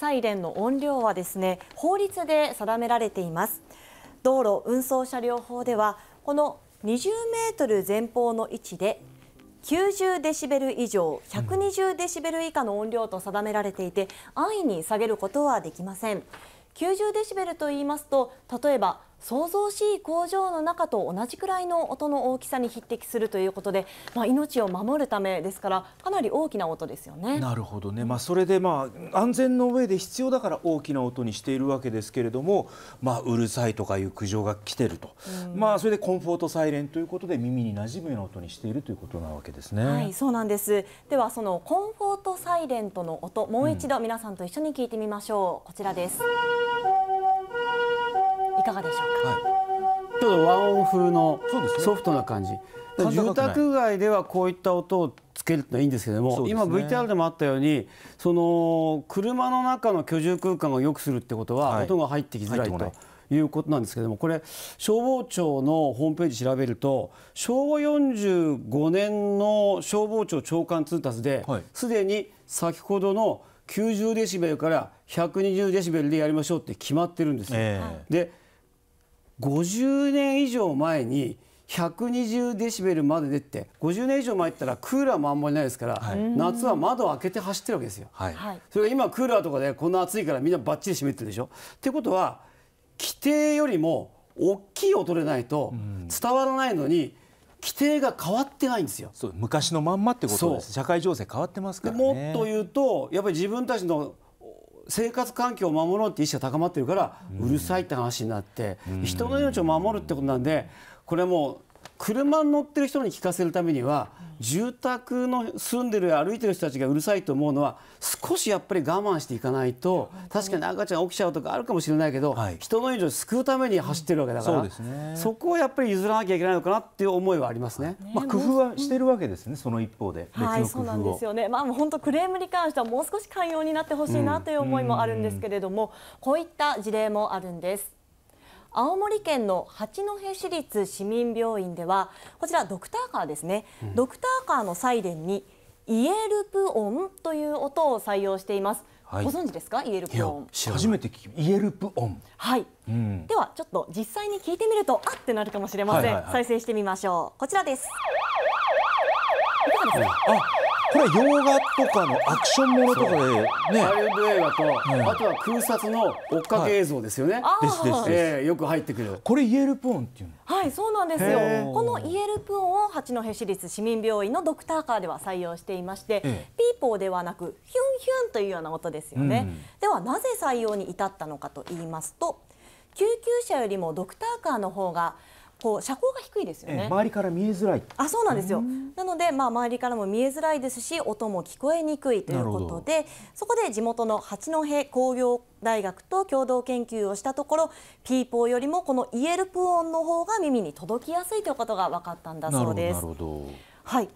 サイレンの音量はですね法律で定められています道路運送車両法ではこの20メートル前方の位置で90デシベル以上120デシベル以下の音量と定められていて安易に下げることはできません90デシベルと言いますと例えば想像しい工場の中と同じくらいの音の大きさに匹敵するということで、まあ、命を守るためですからかなり大きな音ですよね。なるほどね、まあ、それで、まあ、安全の上で必要だから大きな音にしているわけですけれども、まあ、うるさいとかいう苦情が来てると、まあ、それでコンフォートサイレンということで耳に馴染むような音にしているということなわけですね。はい、そうなんですではそのコンフォートサイレントの音もう一度皆さんと一緒に聞いてみましょう、うん、こちらです。いかがでしょうか、はい、ちょっと和音風のソフトな感じ、住宅街ではこういった音をつけるのはいいんですけども、ね、今 VTR でもあったようにその車の中の居住空間を良くするってことは、音が入ってきづらいと。いうことなんですけどもこれ消防庁のホームページ調べると昭和45年の消防庁長官通達ですで、はい、に先ほどの90デシベルから120デシベルでやりましょうって決まってるんですよ。えー、で50年以上前に120デシベルまで出て50年以上前ったらクーラーもあんまりないですから、はい、夏は窓を開けて走ってるわけですよ。はい、それが今クーラーとかでこんな暑いからみんなばっちり閉めてるでしょ。ってことは規定よりも大きい音でないと伝わらないのに、規定が変わってないんですよ。そう昔のまんまってことです。社会情勢変わってますから、ね、もっと言うとやっぱり自分たちの生活環境を守ろうって意識が高まっているからうるさいって話になって人の命を守るってことなんでこれも車に乗ってる人に聞かせるためには住宅の住んでる歩いてる人たちがうるさいと思うのは少しやっぱり我慢していかないと確かに赤ちゃん起きちゃうとかあるかもしれないけど、人の命を救うために走ってるわけだから、そ、こをやっぱり譲らなきゃいけないのかなっていう思いはありますね。まあ、工夫はしてるわけですね、その一方ではい、そうなんですよね。まあ本当クレームに関してはもう少し寛容になってほしいなという思いもあるんですけれども、うんうん、こういった事例もあるんです。青森県の八戸市立市民病院ではこちらドクターカーですね、うん、ドクターカーのサイレンにイエルプ音という音を採用しています、はい、ご存知ですかイエルプ音初めて聞きイエルプ音はい、うん、ではちょっと実際に聞いてみるとあってなるかもしれません、はいはいはい、再生してみましょうこちらですいかがですか、うんこれ洋画とかのアクションものとかでねハリウッド映画と、うあとは空撮の追っかけ映像ですよね、はい、ですですえー、よく入ってくるこれイエルプーンっていうのはいそうなんですよこのイエルプーンを八戸市立市民病院のドクターカーでは採用していまして、ええ、ピーポーではなくヒュンヒュンというような音ですよね、うん、ではなぜ採用に至ったのかと言いますと救急車よりもドクターカーの方がこう車高が低いですよね、周りから見えづらいあそうなんですよなので、まあ、周りからも見えづらいですし音も聞こえにくいということでそこで地元の八戸工業大学と共同研究をしたところピーポーよりもこのイエルプ音の方が耳に届きやすいということが分かったんだそうです。はい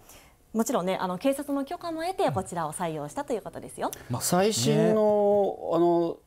もちろんね、あの警察の許可も得てこちらを採用したということですよ。まあ、最新の、ね、あの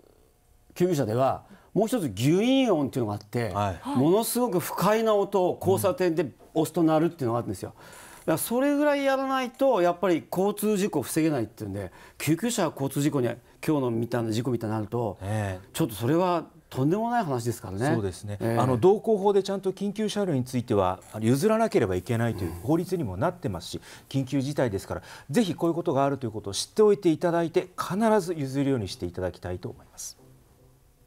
救急車ではもう一つ牛ュン音っていうのがあって、はい、ものすごく不快な音を交差点で押すと鳴るっていうのがあるんですよ。だからそれぐらいやらないとやっぱり交通事故を防げないっていうんで救急車が交通事故に今日の見た事故みたいになると、えー、ちょっとそれはとんでもない話ですからね。そうですね。えー、あの道交法でちゃんと緊急車両については譲らなければいけないという法律にもなってますし、緊急事態ですから、ぜひこういうことがあるということを知っておいていただいて、必ず譲るようにしていただきたいと思います。